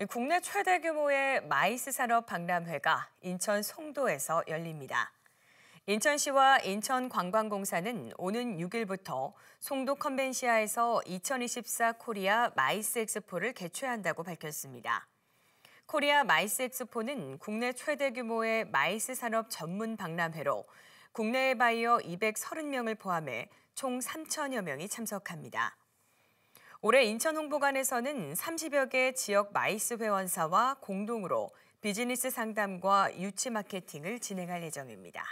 예, 국내 최대 규모의 마이스 산업 박람회가 인천 송도에서 열립니다. 인천시와 인천관광공사는 오는 6일부터 송도 컨벤시아에서 2024 코리아 마이스 엑스포를 개최한다고 밝혔습니다. 코리아 마이스 엑스포는 국내 최대 규모의 마이스 산업 전문 박람회로 국내 바이어 230명을 포함해 총 3천여 명이 참석합니다. 올해 인천홍보관에서는 30여 개 지역 마이스 회원사와 공동으로 비즈니스 상담과 유치 마케팅을 진행할 예정입니다.